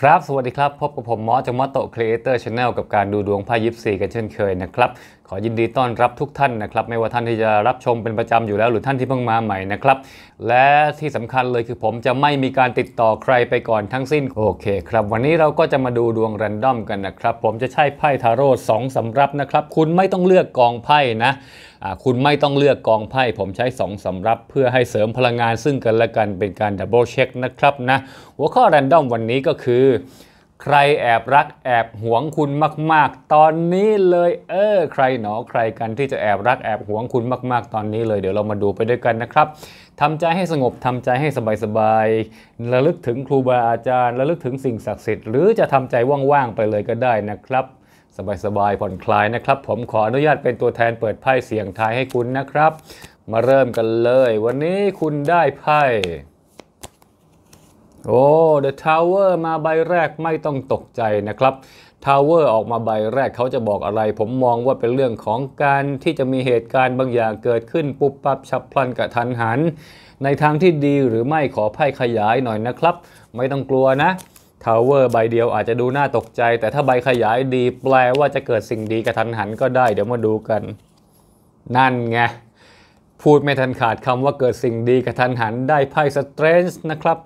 ครับ สวัสดีครับ พบกับผมมอจากมอโตครีเอเตอร์ชาแนลกับการดูดวงไพ่ยิปซีกันเช่นเคยนะครับอยินดีต้อนรับทุกท่านนะครับไม่ว่าท่านที่จะรับชมเป็นประจำอยู่แล้วหรือท่านที่เพิ่งมาใหม่นะครับ และที่สำคัญเลยคือผมจะไม่มีการติดต่อใครไปก่อนทั้งสิ้นโอเค ครับ วันนี้เราก็จะมาดูดวงแรนดอมกันนะครับ ผมจะใช้ไพ่ทาโร่สองสำรับนะครับ คุณไม่ต้องเลือกกองไพ่นะคุณไม่ต้องเลือกกองไพ่ ผมใช้2สสำรับ เพื่อให้เสริมพลังงานซึ่งกันและกันเป็นการดับเบิลเช็คนะครับนะหัวข้อแรนดอมวันนี้ก็คือใครแอบรักแอบหวงคุณมาก ๆ ตอนนี้เลย เออใครหนอใครกันที่จะแอบรักแอบหวงคุณมาก ๆ ตอนนี้เลยเดี๋ยวเรามาดูไปด้วยกันนะครับทำใจให้สงบทำใจให้สบายๆระลึกถึงครูบาอาจารย์ระลึกถึงสิ่งศักดิ์สิทธิ์หรือจะทำใจว่าง ๆ ไปเลยก็ได้นะครับ สบายๆผ่อนคลายนะครับ ผมขออนุญาตเป็นตัวแทนเปิดไพ่เสียงทายให้คุณนะครับ มาเริ่มกันเลย วันนี้คุณได้ไพ่โอ้ The Tower มาใบแรกไม่ต้องตกใจนะครับ Tower ออกมาใบแรกเขาจะบอกอะไร ผมมองว่าเป็นเรื่องของการที่จะมีเหตุการณ์บางอย่างเกิดขึ้นปุ๊บปับฉับพลันกระทันหันในทางที่ดีหรือไม่ขอไพ่ขยายหน่อยนะครับ ไม่ต้องกลัวนะทาวเวอร์ใบเดียวอาจจะดูน่าตกใจ แต่ถ้าใบขยายดีแปลว่าจะเกิดสิ่งดีกระทันหันก็ได้ เดี๋ยวมาดูกัน นั่นไงพูดไม่ทันขาดคำว่าเกิดสิ่งดีกระทันหันได้ไพ่สเตรนจ์นะครับ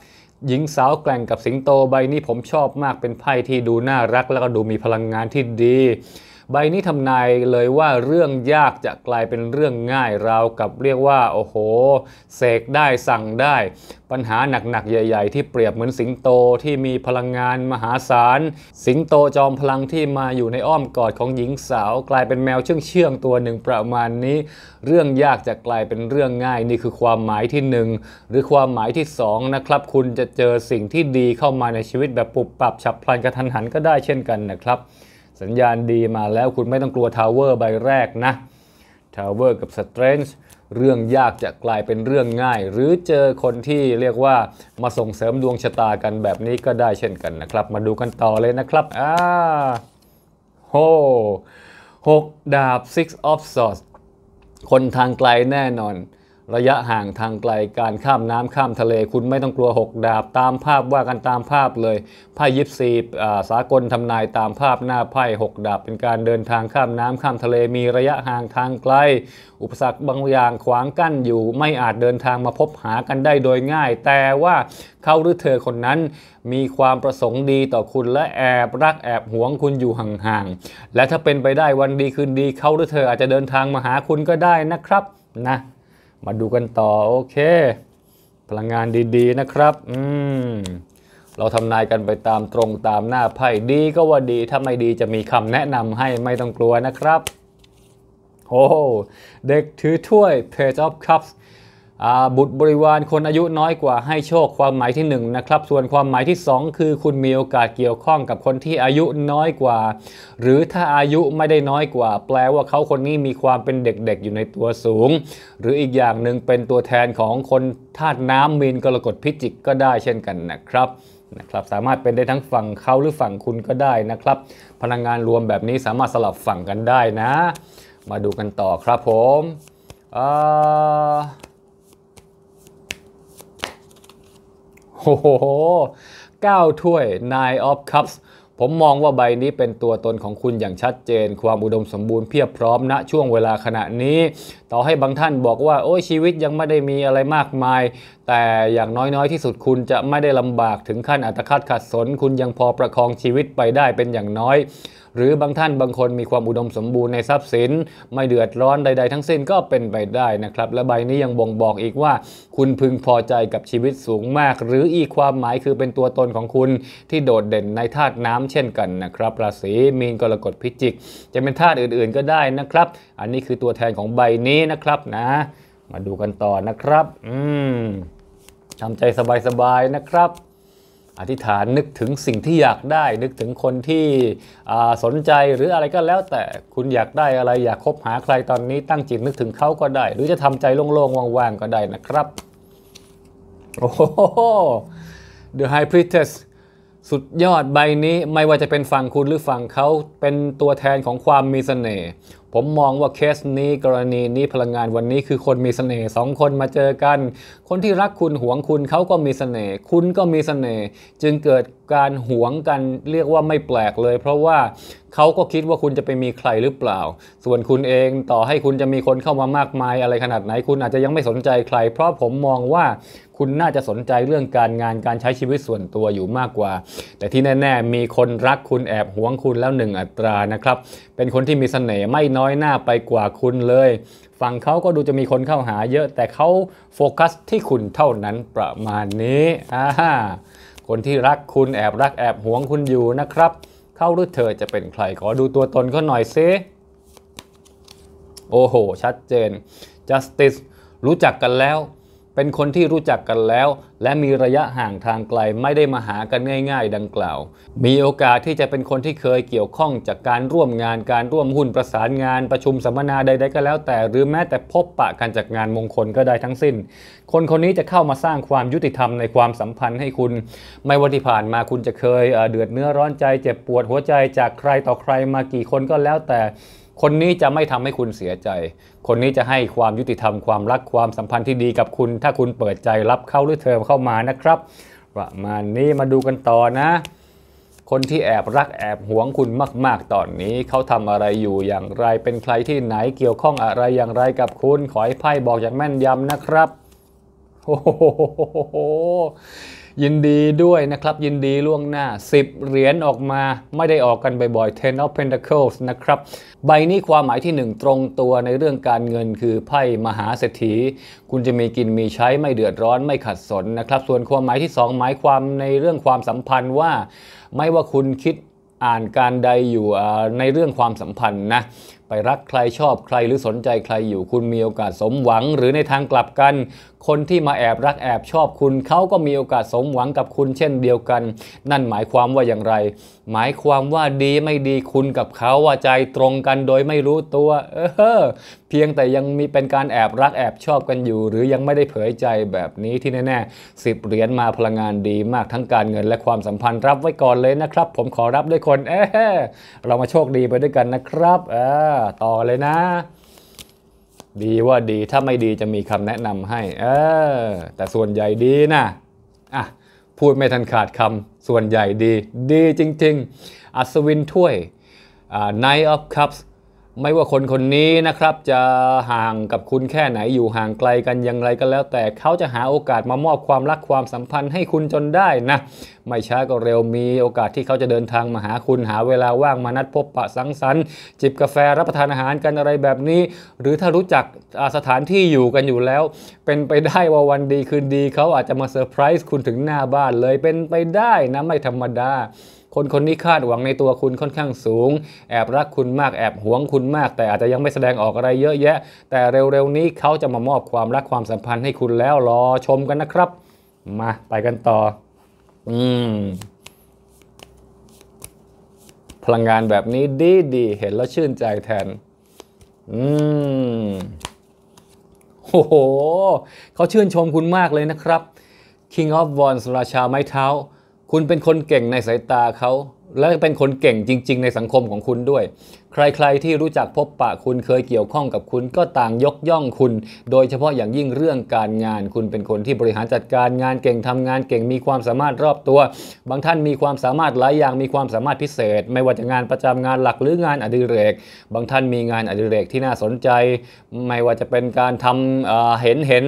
หญิงสาวแกล่งกับสิงโตใบนี้ผมชอบมากเป็นไพ่ที่ดูน่ารักแล้วก็ดูมีพลังงานที่ดีใบนี้ทำนายเลยว่าเรื่องยากจะกลายเป็นเรื่องง่าย ราวกับเรียกว่าโอ้โหเสกได้สั่งได้ ปัญหาหนักๆใหญ่ๆที่เปรียบเหมือนสิงโตที่มีพลังงานมหาศาลสิงโตจอมพลังที่มาอยู่ในอ้อมกอดของหญิงสาว กลายเป็นแมวเชื่องๆตัวหนึ่งประมาณนี้ เรื่องยากจะกลายเป็นเรื่องง่ายนี่คือความหมายที่ 1 หรือความหมายที่2นะครับ คุณจะเจอสิ่งที่ดีเข้ามาในชีวิตแบบปุบปรับ ฉับพลันกระทันหันก็ได้เช่นกันนะครับสัญญาณดีมาแล้วคุณไม่ต้องกลัวทาวเวอร์ใบแรกนะ ทาวเวอร์กับสเตรนจ์เรื่องยากจะกลายเป็นเรื่องง่าย หรือเจอคนที่เรียกว่ามาส่งเสริมดวงชะตากันแบบนี้ก็ได้เช่นกันนะครับ มาดูกันต่อเลยนะครับอ่าโหหกดาบ six of swords คนทางไกลแน่นอนระยะห่างทางไกลการข้ามน้ำข้ามทะเลคุณไม่ต้องกลัวหกดาบตามภาพว่ากันตามภาพเลยไพ่ยิปซีสากลทำนายตามภาพหน้าไพ่หกดาบเป็นการเดินทางข้ามน้ำข้ามทะเลมีระยะห่างทางไกล อุปสรรคบางอย่างขวางกั้นอยู่ ไม่อาจเดินทางมาพบหากันได้โดยง่าย แต่ว่าเขาหรือเธอคนนั้น มีความประสงค์ดีต่อคุณและแอบรักแอบหวงคุณอยู่ห่างๆและถ้าเป็นไปได้วันดีคืนดีเขาหรือเธอ อาจจะเดินทางมาหาคุณก็ได้นะครับนะมาดูกันต่อโอเค พลังงานดี ๆนะครับ อืมเราทำนายกันไปตามตรงตามหน้าไพ่ดีก็ว่าดีถ้าไม่ดีจะมีคำแนะนำให้ไม่ต้องกลัวนะครับ โอ้เด็กถือถ้วย Page of Cups บุตรบริวารคนอายุน้อยกว่า ให้โชคความหมายที่1นนะครับ ส่วนความหมายที่ 2 คือคุณมีโอกาสเกี่ยวข้องกับคนที่อายุน้อยกว่า หรือถ้าอายุไม่ได้น้อยกว่า แปลว่าเขาคนนี้มีความเป็นเด็กๆ อยู่ในตัวสูง หรืออีกอย่างหนึ่งเป็นตัวแทนของคนธาตุน้ำมีนกรกฎพิจิกก็ได้เช่นกันนะครับนะครับ สามารถเป็นได้ทั้งฝั่งเขาหรือฝั่งคุณก็ได้นะครับพลังงานรวมแบบนี้สามารถสลับฝั่งกันได้นะ มาดูกันต่อครับ ผมอ่าโอ้โห9ถ้วย Nine of Cups ผมมองว่าใบนี้เป็นตัวตนของคุณอย่างชัดเจน ความอุดมสมบูรณ์เพียบพร้อมณนะ ช่วงเวลาขณะนี้ ต่อให้บางท่านบอกว่า โอ้ยชีวิตยังไม่ได้มีอะไรมากมาย แต่อย่างน้อยๆ ที่สุดคุณจะไม่ได้ลำบากถึงขั้นอัตคัดขัดสน คุณยังพอประคองชีวิตไปได้เป็นอย่างน้อยหรือบางท่านบางคนมีความอุดมสมบูรณ์ในทรัพย์สินไม่เดือดร้อนใดๆ ทั้งสิ้นก็เป็นไปได้นะครับ และใบนี้ยังบ่งบอกอีกว่า คุณพึงพอใจกับชีวิตสูงมาก หรืออีกความหมายคือเป็นตัวตนของคุณที่โดดเด่นในธาตุน้ำเช่นกันนะครับ ราศีมีนกรกฎพิจิก จะเป็นธาตุอื่นๆก็ได้นะครับ อันนี้คือตัวแทนของใบนี้นะครับนะ มาดูกันต่อนะครับ อืมทำใจสบายๆนะครับอธิษฐานนึกถึงสิ่งที่อยากได้นึกถึงคนที่สนใจหรืออะไรก็แล้วแต่คุณอยากได้อะไรอยากคบหาใครตอนนี้ตั้งจิตนึกถึงเขาก็ได้หรือจะทำใจโล่งๆว่างๆ ก็ได้นะครับโอ้โห The High Priestess สุดยอดใบนี้ไม่ว่าจะเป็นฝั่งคุณหรือฝั่งเขาเป็นตัวแทนของความมีสเสน่ห์ผมมองว่าเคสนี้กรณีนี้พลังงานวันนี้คือคนมีสเสน่ห์สองคนมาเจอกัน คนที่รักคุณหวงคุณเขาก็มีสเสน่ห์คุณก็มีสเสน่ห์จึงเกิดการหวงกันเรียกว่าไม่แปลกเลย เพราะว่าเขาก็คิดว่าคุณจะไปมีใครหรือเปล่า ส่วนคุณเองต่อให้คุณจะมีคนเข้ามามากมาย อะไรขนาดไหนคุณอาจจะยังไม่สนใจใคร เพราะผมมองว่าคุณน่าจะสนใจเรื่องการงานการใช้ชีวิตส่วนตัวอยู่มากกว่า แต่ที่แน่ ๆ มีคนรักคุณแอบหวงคุณแล้วหนึ่งอัตรานะครับเป็นคนที่มีเสน่ห์ไม่น้อยหน้าไปกว่าคุณเลยฝั่งเขาก็ดูจะมีคนเข้าหาเยอะแต่เขาโฟกัสที่คุณเท่านั้นประมาณนี้อ่าคนที่รักคุณแอบรักแอบหวงคุณอยู่นะครับ เขาหรือเธอจะเป็นใครขอดูตัวตนเขาหน่อยซิโอ้โหชัดเจน justice รู้จักกันแล้วเป็นคนที่รู้จักกันแล้ว และมีระยะห่างทางไกลไม่ได้มาหากันง่าย ๆ ดังกล่าว มีโอกาสที่จะเป็นคนที่เคยเกี่ยวข้องจากการร่วมงานการร่วมหุ้นประสานงานประชุมสัมมนาใดๆก็แล้วแต่ หรือแม้แต่พบปะกันจากงานมงคลก็ได้ทั้งสิ้น คนคนนี้จะเข้ามาสร้างความยุติธรรมในความสัมพันธ์ให้คุณ ไม่ว่าที่ผ่านมาคุณจะเคยเดือดเนื้อร้อนใจ เจ็บปวดหัวใจจากใครต่อใครมากี่คนก็แล้วแต่คนนี้จะไม่ทำให้คุณเสียใจ คนนี้จะให้ความยุติธรรมความรักความสัมพันธ์ที่ดีกับคุณถ้าคุณเปิดใจรับเข้าหรือเทอมเข้ามานะครับประมาณนี้มาดูกันต่อนะ คนที่แอบรักแอบหวงคุณมาก ๆ ตอนนี้เขาทำอะไรอยู่อย่างไรเป็นใครที่ไหนเกี่ยวข้องอะไรอย่างไรกับคุณขอให้ไพ่บอกอย่างแม่นยำนะครับโอ้โหยินดีด้วยนะครับยินดีล่วงหน้า 10เหรียญออกมาไม่ได้ออกกันบ่อยๆ Ten of Pentacles นะครับใบนี้ความหมายที่ 1 ตรงตัวในเรื่องการเงินคือไพ่มหาเศรษฐีคุณจะมีกินมีใช้ไม่เดือดร้อนไม่ขัดสนนะครับ ส่วนความหมายที่ 2 หมายความในเรื่องความสัมพันธ์ว่าไม่ว่าคุณคิดอ่านการใดอยู่ในเรื่องความสัมพันธ์นะไปรักใครชอบใครหรือสนใจใครอยู่คุณมีโอกาสสมหวังหรือในทางกลับกัน คนที่มาแอบรักแอบชอบคุณเขาก็มีโอกาสสมหวังกับคุณเช่นเดียวกัน นั่นหมายความว่าอย่างไรหมายความว่าดีไม่ดีคุณกับเขาว่าใจตรงกันโดยไม่รู้ตัว เออเพียงแต่ยังมีเป็นการแอบรักแอบชอบกันอยู่ หรือยังไม่ได้เผยใจแบบนี้ที่แน่ๆสิบเหรียญมาพลังงานดีมากทั้งการเงิน และความสัมพันธ์รับไว้ก่อนเลยนะครับ ผมขอรับด้วยคนเออเรามาโชคดีไปด้วยกันนะครับอ่าต่อเลยนะ ดีว่าดีถ้าไม่ดีจะมีคำแนะนำให้เออแต่ส่วนใหญ่ดีนะ อ่ะพูดไม่ทันขาดคำส่วนใหญ่ดีดีจริง ๆ อัศวินถ้วย n i h t of Cups ไม่ว่าคนคนนี้นะครับจะห่างกับคุณแค่ไหนอยู่ห่างไกลกันอย่างไรก็แล้ว แต่เขาจะหาโอกาสมามอบความรักความสัมพันธ์ให้คุณจนได้นะ ไม่ช้าก็เร็วมีโอกาสที่เขาจะเดินทางมาหาคุณหาเวลาว่างมานัดพบปะสังสรรค์ จิบกาแฟรับประทานอาหารกันอะไรแบบนี้ หรือถ้ารู้จักสถานที่อยู่กันอยู่แล้ว เป็นไปได้ว่าวันดีคืนดีเขาอาจจะมาเซอร์ไพรส์คุณถึงหน้าบ้านเลยเป็นไปได้นะ ไม่ธรรมดาคนคนนี้คาดหวังในตัวคุณค่อนข้างสูง แอบรักคุณมากแอบหวงคุณมาก แต่อาจจะยังไม่แสดงออกอะไรเยอะแยะ แต่เร็วๆ นี้เขาจะมามอบความรักความสัมพันธ์ให้คุณแล้วรอชมกันนะครับ มาไปกันต่ออืมพลังงานแบบนี้ดีดีเห็นแล้วชื่นใจแทนอืมโอ้โหเขาชื่นชมคุณมากเลยนะครับ King of Wands ราชาไม้เท้าคุณเป็นคนเก่งในสายตาเขา และเป็นคนเก่งจริงๆ ในสังคมของคุณด้วยใครๆที่รู้จักพบปะคุณเคยเกี่ยวข้องกับคุณก็ต่างยกย่องคุณ โดยเฉพาะอย่างยิ่งเรื่องการงานคุณเป็นคนที่บริหารจัดการงานเก่งทำงานเก่งมีความสามารถรอบตัว บางท่านมีความสามารถหลายอย่างมีความสามารถพิเศษ ไม่ว่าจะงานประจำงานหลักหรืองานอดิเรก บางท่านมีงานอดิเรกที่น่าสนใจ ไม่ว่าจะเป็นการทำเห็นเห็น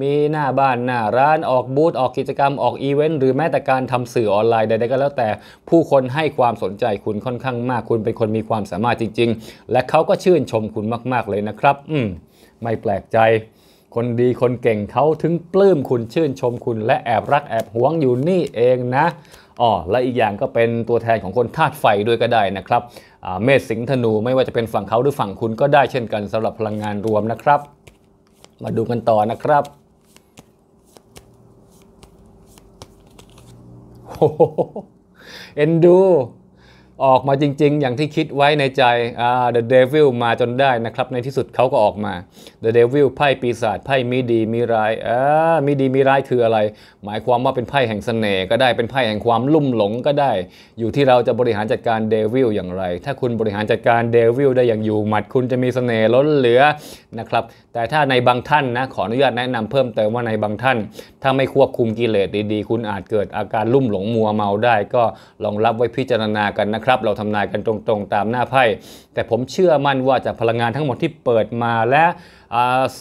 มีหน้าบ้านหน้าร้านออกบูธออกกิจกรรมออกอีเวนต์หรือแม้แต่การทำสื่อออนไลน์ใดๆก็แล้วแต่ผู้คนให้ความสนใจคุณค่อนข้างมากคุณเป็นคนมีความสามารถจริงๆและเขาก็ชื่นชมคุณมาก ๆเลยนะครับ อืมไม่แปลกใจ คนดีคนเก่งเขาถึงปลื้มคุณชื่นชมคุณและแอบรักแอบหวงอยู่นี่เองนะอ๋อและอีกอย่างก็เป็นตัวแทนของคนธาตุไฟด้วยก็ได้นะครับ เมษสิงธนูไม่ว่าจะเป็นฝั่งเขาหรือฝั่งคุณก็ได้เช่นกันสำหรับพลังงานรวมนะครับ มาดูกันต่อนะครับเอ็นดูออกมาจริงๆอย่างที่คิดไว้ในใจ uh, The Devil มาจนได้นะครับ ในที่สุดเขาก็ออกมา The Devil ไพ่ปีศาจไพ่มีดีมีร้าย อ่ามีดีมีร้ายคืออะไร หมายความว่าเป็นไพ่แห่งสเสน่ห์ก็ได้เป็นไพ่แห่งความลุ่มหลงก็ได้อยู่ที่เราจะบริหารจัดการ Devil อย่างไร ถ้าคุณบริหารจัดการ Devil ได้อย่างอยู่หมัดคุณจะมีสเสน่ห์ล้นเหลือนะครับ แต่ถ้าในบางท่านนะ ขออนุญาตแนะนำเพิ่มเติมว่าในบางท่าน ถ้าไม่ควบคุมกิเลสดีๆ คุณอาจเกิดอาการลุ่มหลงมัวเมาได้ ก็ลองรับไว้พิจารณากันนะครับับเราทำนายกันตรงๆตามหน้าไพ่แต่ผมเชื่อมั่นว่าจากพลังงานทั้งหมดที่เปิดมาและ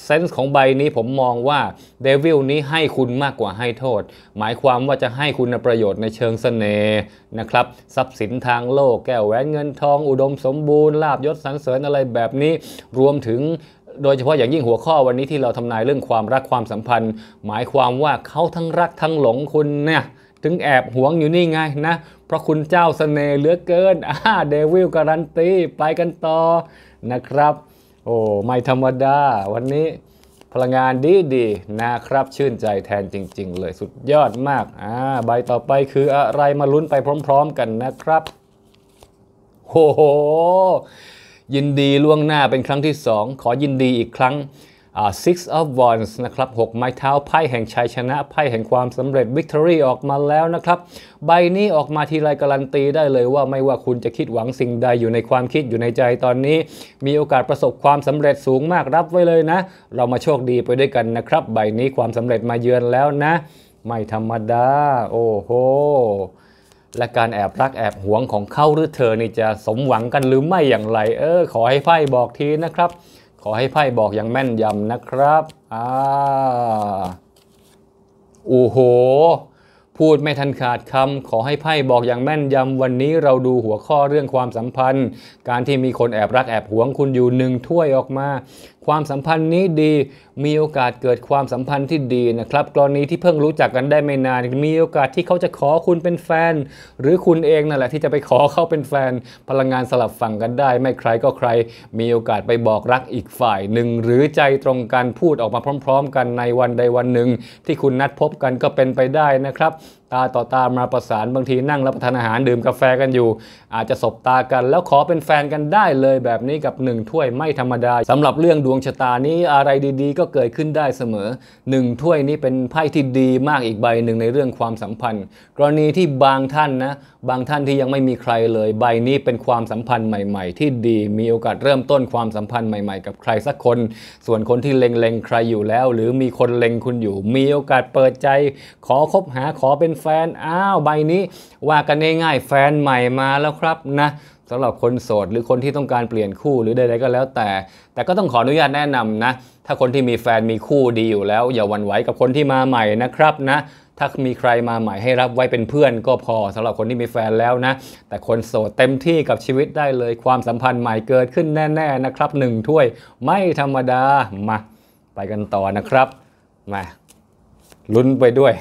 เซนส์ของใบนี้ผมมองว่าเดวิลนี้ให้คุณมากกว่าให้โทษ หมายความว่าจะให้คุณประโยชน์ในเชิงสเสน่ห์นะครับ ทรัพย์สินทางโลก แก้วแหวนเงินทอง อุดมสมบูรณ์ลาบยศสรรเสริญอะไรแบบนี้รวมถึงโดยเฉพาะอย่างยิ่งหัวข้อวันนี้ที่เราทำนายเรื่องความรักความสัมพันธ์ หมายความว่าเขาทั้งรักทั้งหลงคุณเนี่ยถึงแอบหวงอยู่นี่ไงนะพราะคุณเจ้าสเสน่ห์เหลือเกินอ่าเดวิลการันตีไปกันต่อ นะครับ โอ้ไม่ธรรมดา วันนี้พลังงานดีดีนะครับ ชื่นใจแทนจริง ๆ เลยสุดยอดมากอ่าใบต่อไปคืออะไรมาลุ้นไปพร้อม ๆ กันนะครับโอ้โหยินดีล่วงหน้าเป็นครั้งที่สอง ขอยินดีอีกครั้ง six of wands นะครับหกไม้เท้าไพ่แห่งชัยชนะ ไพ่แห่งความสำเร็จ victory ออกมาแล้วนะครับ ใบนี้ออกมาทีไรการันตีได้เลยว่าไม่ว่าคุณจะคิดหวังสิ่งใดอยู่ในความคิดอยู่ในใจตอนนี้ มีโอกาสประสบความสำเร็จสูงมากรับไว้เลยนะ เรามาโชคดีไปด้วยกันนะครับ ใบนี้ความสำเร็จมาเยือนแล้วนะ ไม่ธรรมดา โอ้โห และการแอบรักแอบหวงของเขาหรือเธอนี่จะสมหวังกันหรือไม่อย่างไร เออ ขอให้ไพ่บอกทีนะครับขอให้ไพ่บอกอย่างแม่นยำนะครับ อ่าโอ้โห พูดไม่ทันขาดคำ ขอให้ไพ่บอกอย่างแม่นยำวันนี้เราดูหัวข้อเรื่องความสัมพันธ์ การที่มีคนแอบรักแอบหวงคุณอยู่หนึ่งถ้วยออกมาความสัมพันธ์นี้ดี มีโอกาสเกิดความสัมพันธ์ที่ดีนะครับ กรณีที่เพิ่งรู้จักกันได้ไม่นานมีโอกาสที่เขาจะขอคุณเป็นแฟน หรือคุณเองนั่นแหละที่จะไปขอเขาเป็นแฟน พลังงานสลับฝั่งกันได้ ไม่ใครก็ใคร มีโอกาสไปบอกรักอีกฝ่ายหนึ่งหรือใจตรงกันพูดออกมาพร้อม ๆ กันในวันใดวันหนึ่งที่คุณนัดพบกันก็เป็นไปได้นะครับตาต่อตามาประสานบางทีนั่งรับประทานอาหารดื่มกาแฟกันอยู่ อาจจะสบตากันแล้วขอเป็นแฟนกันได้เลยแบบนี้กับ1ถ้วยไม่ธรรมดาสำหรับเรื่องดวงชะตานี้อะไรดี ๆ ก็เกิดขึ้นได้เสมอ1ถ้วยนี้เป็นไพ่ที่ดีมากอีกใบหนึ่งในเรื่องความสัมพันธ์ กรณีที่บางท่านนะบางท่านที่ยังไม่มีใครเลยใบนี้เป็นความสัมพันธ์ใหม่ๆ ที่ดี มีโอกาสเริ่มต้นความสัมพันธ์ใหม่ๆกับใครสักคน ส่วนคนที่เล็งๆใครอยู่แล้ว หรือมีคนเล็งคุณอยู่ มีโอกาสเปิดใจขอคบหาขอเป็นแฟนอ้าวใบนี้ว่ากันง่ายๆแฟนใหม่มาแล้วครับนะสำหรับคนโสดหรือคนที่ต้องการเปลี่ยนคู่หรือใดๆก็แล้วแต่ แต่ก็ต้องขออนุญาตแนะนำนะ ถ้าคนที่มีแฟนมีคู่ดีอยู่แล้ว อย่าวันไหวกับคนที่มาใหม่นะครับนะ ถ้ามีใครมาใหม่ให้รับไว้เป็นเพื่อนก็พอ สำหรับคนที่มีแฟนแล้วนะ แต่คนโสดเต็มที่กับชีวิตได้เลยความสัมพันธ์ใหม่เกิดขึ้นแน่ๆนะครับหนึ่งถ้วยไม่ธรรมดามา ไปกันต่อนะครับมาลุ้นไปด้วย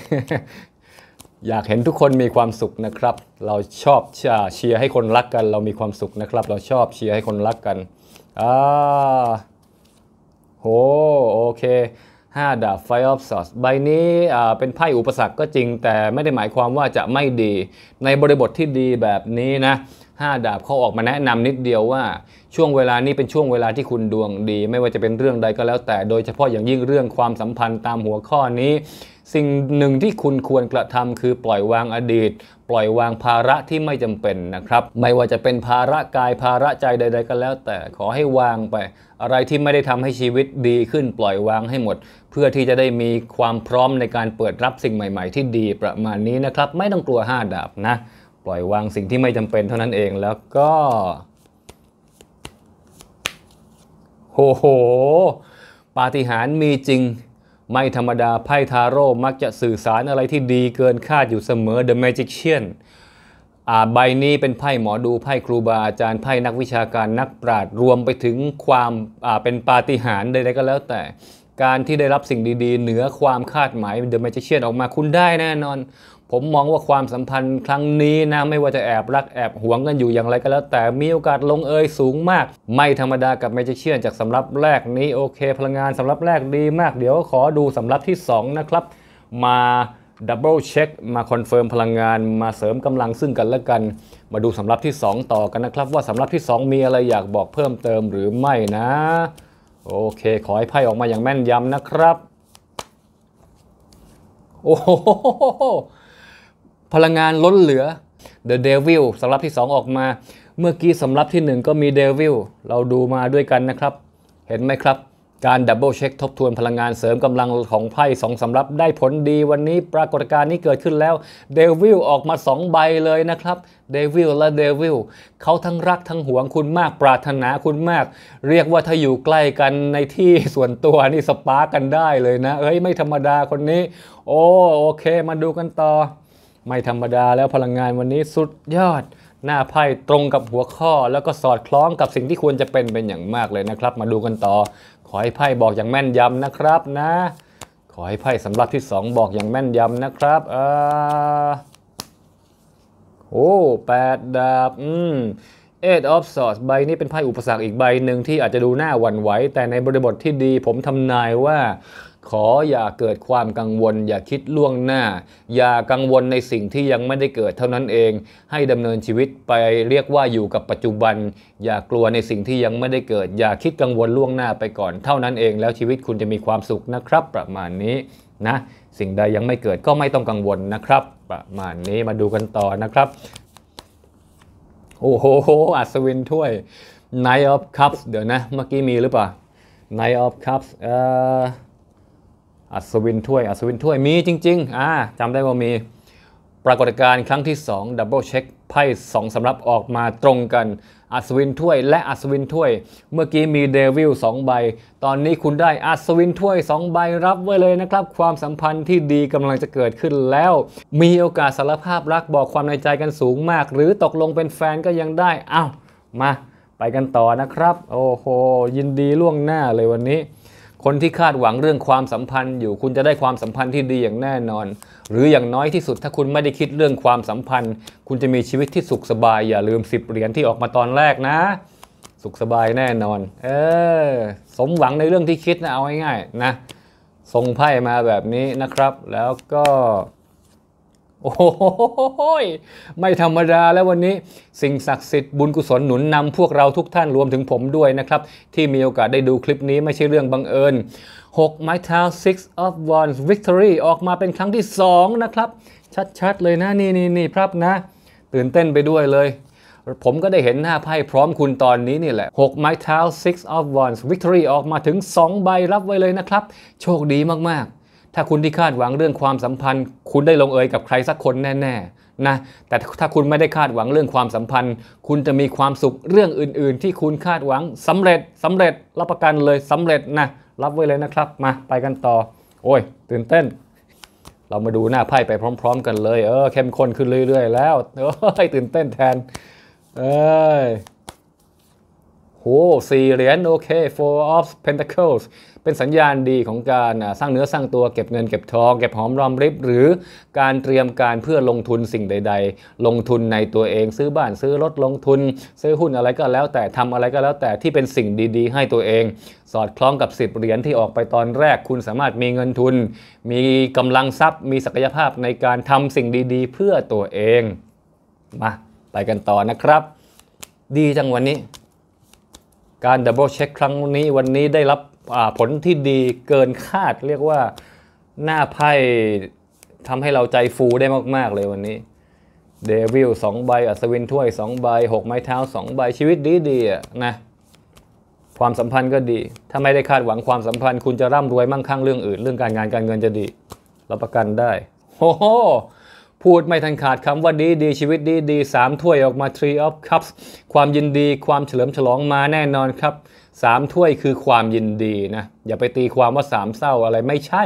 อยากเห็นทุกคนมีความสุขนะครับ เราชอบเชียร์ให้คนรักกัน เรามีความสุขนะครับ เราชอบเชียร์ให้คนรักกัน อ่าโหโอเคห้าดาบไฟออฟซอสใบนี้เป็นไพ่อุปสรรคก็จริงแต่ไม่ได้หมายความว่าจะไม่ดี ในบริบทที่ดีแบบนี้นะห้าดาบเขาออกมาแนะนำนิดเดียวว่าช่วงเวลานี้เป็นช่วงเวลาที่คุณดวงดี ไม่ว่าจะเป็นเรื่องใดก็แล้วแต่ โดยเฉพาะอย่างยิ่งเรื่องความสัมพันธ์ตามหัวข้อนี้สิ่งหนึ่งที่คุณควรกระทำคือปล่อยวางอดีต ปล่อยวางภาระที่ไม่จำเป็นนะครับ ไม่ว่าจะเป็นภาระกายภาระใจใด ๆก็แล้ว แต่ขอให้วางไป อะไรที่ไม่ได้ทำให้ชีวิตดีขึ้น ปล่อยวางให้หมด เพื่อที่จะได้มีความพร้อมในการเปิดรับสิ่งใหม่ๆที่ดีประมาณนี้นะครับไม่ต้องกลัว5ดาบนะ ปล่อยวางสิ่งที่ไม่จำเป็น เท่านั้นเองแล้วก็ โหโหปาฏิหาริย์มีจริงไม่ธรรมดาไพ่ทาโร่มักจะสื่อสารอะไรที่ดีเกินคาดอยู่เสมอ The Magician ใบนี้เป็นไพ่หมอดูไพ่ครูบาอาจารย์ไพ่นักวิชาการนักปราชญ์รวมไปถึงความเป็นปาฏิหาริย์ใดๆก็แล้วแต่การที่ได้รับสิ่งดีๆ เหนือความคาดหมายเดอะแมจิเชียนออกมาคุณได้แน่นอน ผมมองว่าความสัมพันธ์ครั้งนี้นะไม่ว่าจะแอบรักแอบหวงกันอยู่อย่างไรก็แล้ว แต่มีโอกาสลงเอยสูงมาก ไม่ธรรมดากับแมจิเชียนจากสำรับแรกนี้โอเค พลังงานสำรับแรกดีมาก เดี๋ยวขอดูสำรับที่ 2 นะครับ มาดับเบิลเช็คมาคอนเฟิร์มพลังงานมาเสริมกำลังซึ่งกันและกัน มาดูสำรับที่ 2 ต่อกันนะครับ ว่าสำรับที่ 2 มีอะไรอยากบอกเพิ่มเติมหรือไม่นะโอเค ขอให้ไพ่ออกมาอย่างแม่นยำนะครับ โอ้โหพลังงานล้นเหลือ The Devil สำรับที่ 2 ออกมา เมื่อกี้สำรับที่ 1 ก็มี Devil เราดูมาด้วยกันนะครับ เห็นไหมครับการดับเบิลเช็คทบทวนพลังงานเสริมกำลังของไพ่สองสำรับได้ผลดีวันนี้ปรากฏการณ์นี้เกิดขึ้นแล้วเดวิลออกมา2ใบเลยนะครับเดวิลและเดวิลเขาทั้งรักทั้งหวงคุณมากปรารถนาคุณมาก เรียกว่าถ้าอยู่ใกล้กันในที่ส่วนตัวนี่สปาร์กันได้เลยนะ เอ้ยไม่ธรรมดาคนนี้ โอ้โอเค มาดูกันต่อ ไม่ธรรมดาแล้วพลังงานวันนี้สุดยอด หน้าไพ่ตรงกับหัวข้อแล้วก็สอดคล้องกับสิ่งที่ควรจะเป็นเป็นอย่างมากเลยนะครับ มาดูกันต่อขอให้ไพ่บอกอย่างแม่นยำนะครับนะ ขอให้ไพ่สำรับที่ 2 บอกอย่างแม่นยำนะครับอโอ้แปดดาบอืมเอ g h อ of Swords ใบนี้เป็นไพ่อุปสรรคอีกใบหนึ่งที่อาจจะดูหน้าหวั่นไหวแต่ในบริบทที่ดีผมทำนายว่าขออย่าเกิดความกังวล อย่าคิดล่วงหน้า อย่ากังวลในสิ่งที่ยังไม่ได้เกิดเท่านั้นเอง ให้ดำเนินชีวิตไปเรียกว่าอยู่กับปัจจุบัน อย่ากลัวในสิ่งที่ยังไม่ได้เกิด อย่าคิดกังวลล่วงหน้าไปก่อน เท่านั้นเอง แล้วชีวิตคุณจะมีความสุขนะครับ ประมาณนี้นะ สิ่งใดยังไม่เกิดก็ไม่ต้องกังวลนะครับประมาณนี้มาดูกันต่อนะครับโอ้โหอัศวินถ้วย Knight of Cups เดี๋ยวนะ เมื่อกี้มีหรือเปล่า Knight of Cups เอ่ออัศวินถ้วย อัศวินถ้วยมีจริงๆอ่าจำได้ว่ามี ปรากฏการณ์ครั้งที่ 2ดับเบิลเช็คไพ่สองสำรับออกมาตรงกัน อัศวินถ้วย และอัศวินถ้วย เมื่อกี้มีเดวิลสองใบตอนนี้คุณได้อัศวินถ้วยสองใบรับไว้เลยนะครับ ความสัมพันธ์ที่ดีกำลังจะเกิดขึ้นแล้ว มีโอกาสสารภาพรักบอกความในใจกันสูงมาก หรือตกลงเป็นแฟนก็ยังได้เอา้ามา ไปกันต่อนะครับ โอ้โหยินดีล่วงหน้าเลยวันนี้คนที่คาดหวังเรื่องความสัมพันธ์อยู่คุณจะได้ความสัมพันธ์ที่ดีอย่างแน่นอน หรืออย่างน้อยที่สุดถ้าคุณไม่ได้คิดเรื่องความสัมพันธ์ คุณจะมีชีวิตที่สุขสบายอย่าลืมสิบเหรียญที่ออกมาตอนแรกนะ สุขสบายแน่นอน เออสมหวังในเรื่องที่คิดนะเอาง่ายๆนะส่งไพ่มาแบบนี้นะครับ แล้วก็โอ้ยไม่ธรรมดาแล้ววันนี้สิ่งศักดิ์สิทธิ์บุญกุศลหนุนนำพวกเราทุกท่านรวมถึงผมด้วยนะครับ ที่มีโอกาสได้ดูคลิปนี้ไม่ใช่เรื่องบังเอิญ6ไม้เท้า six of wands victory ออกมาเป็นครั้งที่ 2 นะครับ ชัดๆ เลยนะ นี่นี่นี่ครับนะ ตื่นเต้นไปด้วยเลย ผมก็ได้เห็นหน้าไพ่พร้อมคุณตอนนี้นี่แหละ6ไม้เท้า six of wands victory ออกมาถึง 2 ใบรับไว้เลยนะครับ โชคดีมากๆถ้าคุณที่คาดหวังเรื่องความสัมพันธ์ คุณได้ลงเอยกับใครสักคนแน่ๆนะแต่ถ้าคุณไม่ได้คาดหวังเรื่องความสัมพันธ์ คุณจะมีความสุขเรื่องอื่น ๆ ที่คุณคาดหวังสำเร็จสำเร็จรับประกันเลยสำเร็จนะรับไว้เลยนะครับมาไปกันต่อโอ้ยตื่นเต้น เรามาดูหน้าไพ่ไปพร้อม ๆกันเลยเออเข้มข้นขึ้นเรื่อยๆ แล้วเอ้ยตื่นเต้นแทนเอ้ยโหสี่เหรียญโอเค four of pentacles เป็นสัญญาณดีของการสร้างเนื้อสร้างตัวเก็บเงินเก็บทอง เก็บหอมรอมริบหรือการเตรียมการเพื่อลงทุนสิ่งใด ๆ ลงทุนในตัวเอง ซื้อบ้านซื้อรถลงทุนซื้อหุ้นอะไรก็แล้ว แต่ทำอะไรก็แล้วแต่ที่เป็นสิ่งดี ๆ ให้ตัวเองสอดคล้องกับสิบเหรียญที่ออกไปตอนแรกคุณสามารถมีเงินทุน มีกำลังทรัพย์ มีศักยภาพในการทำสิ่งดีๆ เพื่อตัวเองมาไปกันต่อนะครับ ดีจังวันนี้ การดับเบิลเช็คครั้งนี้วันนี้ได้รับผลที่ดีเกินคาดเรียกว่า หน้าไพ่ทำให้เราใจฟูได้มากๆเลยวันนี้เดวิลสองใบอัศวินถ้วยสองใบหกไม้เท้าสองใบชีวิตดีดีอะนะ ความสัมพันธ์ก็ดี ถ้าไม่ได้คาดหวังความสัมพันธ์คุณจะร่ำรวยมั่งคั่งเรื่องอื่น เรื่องการงานการเงินจะดีรับประกันได้โอ้โหพูดไม่ทันขาดคำว่าดี ดี ชีวิตดีดีสามถ้วยออกมา Tree of Cups ความยินดีความเฉลิมฉลองมาแน่นอนครับสามถ้วยคือความยินดีนะอย่าไปตีความว่าสามเศร้าอะไรไม่ใช่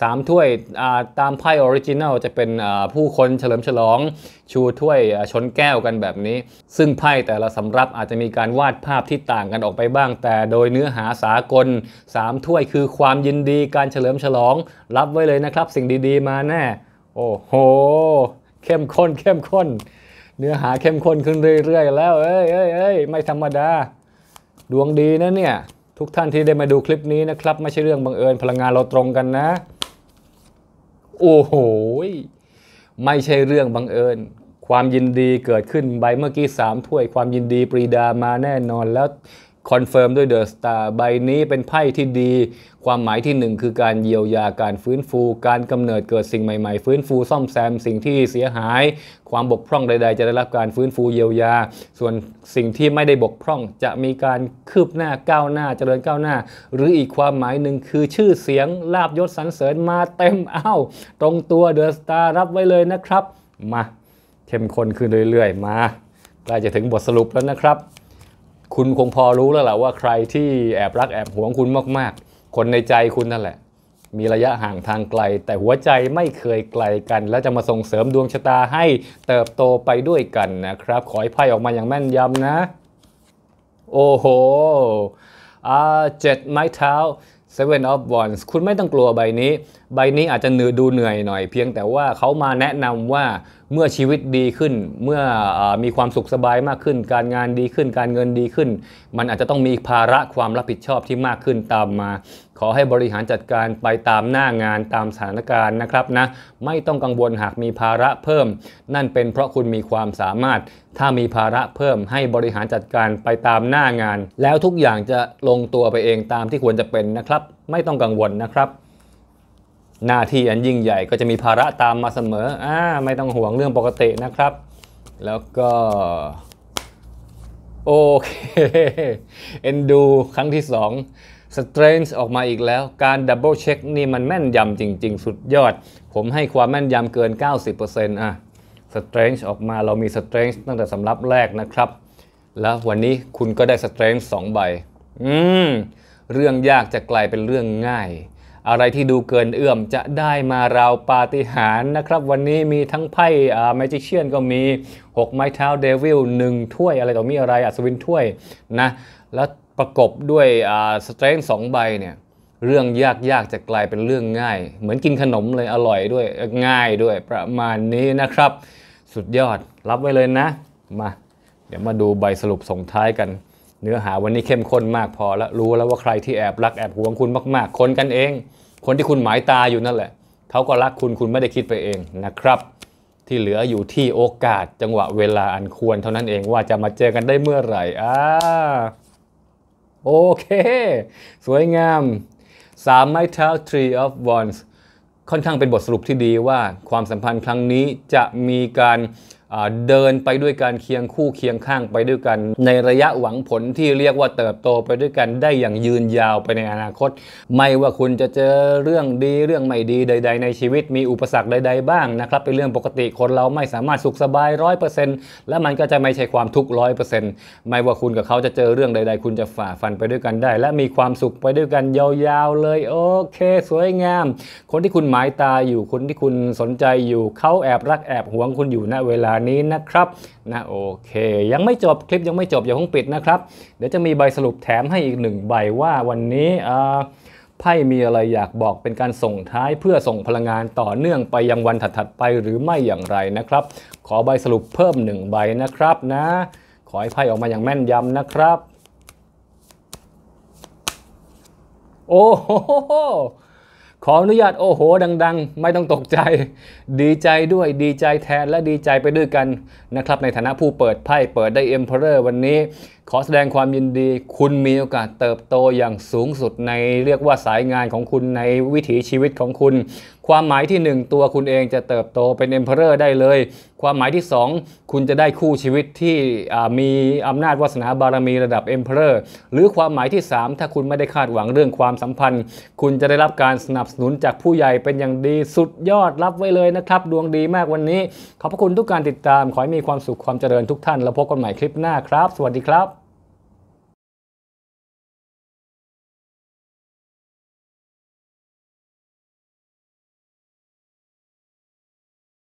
สามถ้วยตามไพ่ออริจินัลจะเป็นผู้คนเฉลิมฉลอง ชูถ้วยชนแก้วกันแบบนี้ ซึ่งไพ่แต่ละสำรับอาจจะมีการวาดภาพที่ต่างกันออกไปบ้าง แต่โดยเนื้อหาสากลสามถ้วยคือความยินดีการเฉลิมฉลองรับไว้เลยนะครับสิ่งดีๆ มาแน่โอ้โห เข้มข้นเข้มข้น เนื้อหาเข้มข้นขึ้นเรื่อยๆ แล้ว เอ้ยเอ้ยเอ้ยไม่ธรรมดา ดวงดีนะเนี่ย ทุกท่านที่ได้มาดูคลิปนี้นะครับ ไม่ใช่เรื่องบังเอิญ พลังงานเราตรงกันนะ โอ้โห ไม่ใช่เรื่องบังเอิญ ความยินดีเกิดขึ้นใบเมื่อกี้3ถ้วย ความยินดีปรีดามาแน่นอนแล้วคอนเฟิร์มด้วยเดอะสตาร์ใบนี้เป็นไพ่ที่ดี ความหมายที่1คือการเยียวยาการฟื้นฟูการกำเนิดเกิดสิ่งใหม่ๆฟื้นฟูซ่อมแซมสิ่งที่เสียหาย ความบกพร่องใดๆจะได้รับการฟื้นฟูเยียวยา ส่วนสิ่งที่ไม่ได้บกพร่อง จะมีการคืบหน้าก้าวหน้าเจริญก้าวหน้า หรืออีกความหมายหนึ่งคือชื่อเสียงลาบยศสรรเสริญมาเต็มอ้าวตรงตัวเดอะสตาร์รับไว้เลยนะครับ มาเข้มข้นขึ้นเรื่อยๆมาใกล้จะถึงบทสรุปแล้วนะครับคุณคงพอรู้แล้วแหละว่าใครที่แอบรักแอบหวงคุณมากๆ คนในใจคุณนั่นแหละ มีระยะห่างทางไกล แต่หัวใจไม่เคยไกลกัน และจะมาส่งเสริมดวงชะตาให้เติบโตไปด้วยกันนะครับ ขอให้ไพ่ออกมาอย่างแม่นยำนะ โอ้โหอ่าเจ็ดไม้เท้า Seven of Wands คุณไม่ต้องกลัวใบนี้ ใบนี้อาจจะเหนือดูเหนื่อยหน่อย เพียงแต่ว่าเขามาแนะนำว่าเมื่อชีวิตดีขึ้น เมื่ออมีความสุขสบายมากขึ้น การงานดีขึ้น การเงินดีขึ้น มันอาจจะต้องมีภาระความรับผิดชอบที่มากขึ้นตามมาขอให้บริหารจัดการไปตามหน้างานตามสถานการณ์นะครับนะไม่ต้องกังวลหากมีภาระเพิ่ม นั่นเป็นเพราะคุณมีความสามารถถ้ามีภาระเพิ่มให้บริหารจัดการไปตามหน้างาน แล้วทุกอย่างจะลงตัวไปเองตามที่ควรจะเป็นนะครับไม่ต้องกังวลนะครับ หน้าที่อันยิ่งใหญ่ก็จะมีภาระตามมาเสมออ่าไม่ต้องห่วงเรื่องปกตินะครับ แล้วก็โอเคเอ็นดูครั้งที่สองสเตรนจ์ออกมาอีกแล้ว การดับเบิลเช็คนี่มันแม่นยำจริง ๆ สุดยอด ผมให้ความแม่นยำเกิน 90%อ่ะสเตรนจ์ออกมาเรามีสเตรนจ์ตั้งแต่สำรับแรกนะครับ แล้ววันนี้คุณก็ได้สเตรนจ์สองใบ อืม เรื่องยากจะกลายเป็นเรื่องง่าย อะไรที่ดูเกินเอื้อมจะได้มาเราปาฏิหาริย์นะครับ วันนี้มีทั้งไพ่อแมจิเชียนก็มี 6 ไม้เท้าเดวิลหนึ่งถ้วยอะไรต่อมีอะไรอัศวินถ้วยนะแล้วประกบด้วยสเตรนจ์สองใบเนี่ยเรื่องยากๆจะกลาย เป็นเรื่องง่าย เหมือนกินขนมเลยอร่อยด้วยง่ายด้วย ประมาณนี้นะครับ สุดยอดรับไว้เลยนะ มา เดี๋ยวมาดูใบสรุปส่งท้ายกัน เนื้อหาวันนี้เข้มข้นมากพอแล้วรู้แล้วว่าใครที่แอบ รักแอบหวงคุณมาก ๆ คนกันเอง คนที่คุณหมายตาอยู่นั่นแหละเขาก็รักคุณคุณไม่ได้คิดไปเองนะครับ ที่เหลืออยู่ที่โอกาสจังหวะเวลาอันควร เท่านั้นเองว่าจะมาเจอกันได้เมื่อไหร่อ่าโอเค สวยงามสามไม้เท้า Tree of Wands ค่อนข้างเป็นบทสรุปที่ดีว่าความสัมพันธ์ครั้งนี้จะมีการเดินไปด้วยกันเคียงคู่เคียงข้างไปด้วยกัน ในระยะหวังผลที่เรียกว่าเติบโตไปด้วยกัน ได้อย่างยืนยาวไปในอนาคต ไม่ว่าคุณจะเจอเรื่องดีเรื่องไม่ดีใด ๆในชีวิตมีอุปสรรคใดๆ บ้างนะครับเป็นเรื่องปกติคนเราไม่สามารถสุขสบายร้อยเปอร์เซ็นต์และมันก็จะไม่ใช่ความทุกข์ร้อยเปอร์เซ็นต์ไม่ว่าคุณกับเขาจะเจอเรื่องใด ๆ คุณจะฝ่าฟันไปด้วยกันได้ และมีความสุขไปด้วยกันยาวๆเลยโอเค สวยงาม คนที่คุณหมายตาอยู่คนที่คุณสนใจอยู่เขาแอบรักแอบ หวงคุณอยู่ณเวลาณนี้นะครับ นะ โอเค ยังไม่จบ คลิปยังไม่จบ อย่าเพิ่งปิดนะครับ เดี๋ยวจะมีใบสรุปแถมให้อีกหนึ่งใบว่าวันนี้ ไพ่ มีอะไรอยากบอก เป็นการส่งท้ายเพื่อส่งพลังงานต่อเนื่องไปยังวันถัดๆไปหรือไม่อย่างไรนะครับ ขอใบสรุปเพิ่มหนึ่งใบนะครับ นะ ขอให้ไพ่ออกมาอย่างแม่นยำนะครับ โอ้โหขออนุญาต โอ้โหดัง ๆ ไม่ต้องตกใจ ดีใจด้วยดีใจแทนและดีใจไปด้วยกันนะครับในฐานะผู้เปิดไพ่เปิดได้เอ็มเพอเรอร์วันนี้ขอแสดงความยินดี คุณมีโอกาสเติบโตอย่างสูงสุดในเรียกว่าสายงานของคุณในวิถีชีวิตของคุณ ความหมายที่ 1 ตัวคุณเองจะเติบโตเป็นเอ็มเพอเรอร์ได้เลย ความหมายที่ 2 คุณจะได้คู่ชีวิตที่มีอำนาจวาสนาบารมีระดับเอ็มเพอเรอร์ หรือความหมายที่ 3 ถ้าคุณไม่ได้คาดหวังเรื่องความสัมพันธ์ คุณจะได้รับการสนับสนุนจากผู้ใหญ่เป็นอย่างดีสุดยอดรับไว้เลยนะครับ ดวงดีมากวันนี้ขอบพระคุณทุกการติดตาม ขอให้มีความสุขความเจริญทุกท่าน แล้วพบกันใหม่คลิปหน้าครับ สวัสดีครับ